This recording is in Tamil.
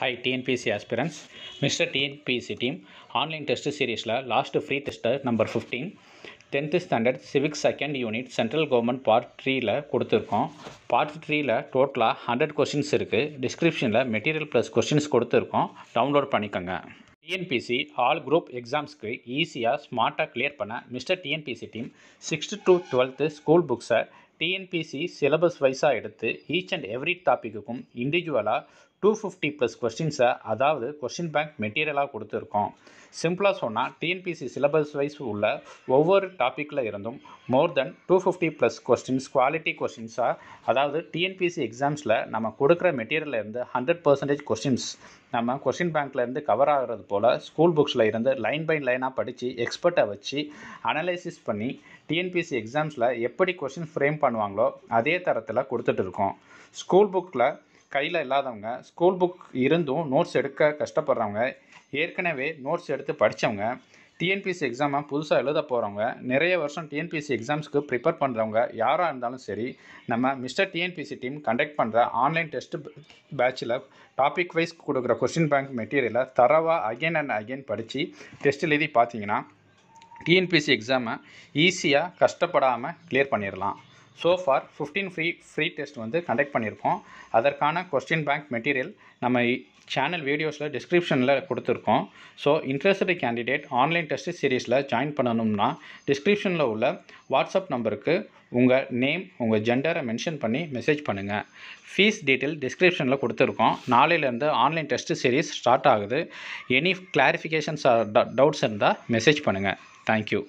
hi TNPSC aspirants Mister TNPSC team online test சீரீஸில் லாஸ்ட்டு ஃப்ரீ டெஸ்ட்டர் number fifteen tenth standard civics second unit central government part த்ரீயில் கொடுத்துருக்கோம் பார்ட் த்ரீயில் டோட்டலாக ஹண்ட்ரட் கொஷின்ஸ் இருக்குது டிஸ்கிரிப்ஷனில் மெட்டீரியல் ப்ளஸ் கொஷின்ஸ் கொடுத்துருக்கோம் டவுன்லோட் பண்ணிக்கோங்க டிஎன்பிசி ஆல் குரூப் எக்ஸாம்ஸ்க்கு ஈஸியாக ஸ்மார்ட்டாக கிளியர் பண்ண Mister TNPSC team sixth to twelfth school புக்ஸை டிஎன்பிசி சிலபஸ் வைஸாக எடுத்து ஈச் அண்ட் எவ்ரி டாப்பிக்குக்கும் இண்டிவிஜுவலாக டூ ஃபிஃப்டி ப்ளஸ் கொஸ்டின்ஸை அதாவது கொஸ்டின் பேங்க் மெட்டீரியலாக கொடுத்துருக்கோம் சிம்பிளாக சொன்னால் டிஎன்பிசி சிலபஸ் வைஸ் உள்ள ஒவ்வொரு டாப்பிக்கில் இருந்தும் more than two fifty plus questions quality கொஸ்டின்ஸாக அதாவது டிஎன்பிசி எக்ஸாம்ஸில் நம்ம கொடுக்குற மெட்டீரியலில் ஹண்ட்ரட் பர்சன்டேஜ் கொஸ்டின்ஸ் நம்ம கொஷின் இருந்து கவர் ஆகிறது போல் ஸ்கூல் புக்ஸில் இருந்து லைன் பை லைனாக படித்து எக்ஸ்பர்ட்டை வச்சு அனலைசிஸ் பண்ணி டிஎன்பிசி எக்ஸாம்ஸில் எப்படி கொஷின் ஃப்ரேம் பண்ணுவாங்களோ அதே தரத்தில் இருக்கோம் ஸ்கூல் புக்கில் கையில் இல்லாதவங்க ஸ்கூல் புக் இருந்தும் நோட்ஸ் எடுக்க கஷ்டப்படுறவங்க ஏற்கனவே நோட்ஸ் எடுத்து படித்தவங்க டிஎன்பிசி எக்ஸாமை புதுசாக எழுத போகிறவங்க நிறைய வருஷம் டிஎன்பிசி எக்ஸாம்ஸ்க்கு ப்ரிப்பேர் பண்ணுறவங்க யாராக இருந்தாலும் சரி நம்ம மிஸ்டர் டிஎன்பிசி டீம் கண்டக்ட் பண்ணுற ஆன்லைன் டெஸ்ட் பேச்சில் டாபிக் வைஸ் கொடுக்குற கொஸ்டின் பேங்க் மெட்டீரியலை தரவாக அகைன் அண்ட் அகைன் படித்து டெஸ்ட் எழுதி பார்த்தீங்கன்னா டிஎன்பிசி எக்ஸாமை ஈஸியாக கஷ்டப்படாமல் கிளியர் பண்ணிடலாம் so far fifteen free free test வந்து கண்டக்ட் பண்ணியிருக்கோம் அதற்கான கொஸ்டின் பேங்க் மெட்டீரியல் நம்ம சேனல் வீடியோஸில் டிஸ்கிரிப்ஷனில் கொடுத்துருக்கோம் so interested candidate online test சீரீஸில் ஜாயின் பண்ணணும்னா டிஸ்கிரிப்ஷனில் உள்ள வாட்ஸ்அப் நம்பருக்கு உங்கள் நேம் உங்கள் ஜெண்டரை மென்ஷன் பண்ணி மெசேஜ் பண்ணுங்கள் ஃபீஸ் டீட்டெயில் டிஸ்கிரிப்ஷனில் கொடுத்துருக்கோம் நாளையிலேருந்து ஆன்லைன் டெஸ்ட் சீரீஸ் ஸ்டார்ட் ஆகுது எனி கிளாரிஃபிகேஷன்ஸ் டவுட்ஸ் இருந்தால் மெசேஜ் பண்ணுங்கள் தேங்க்யூ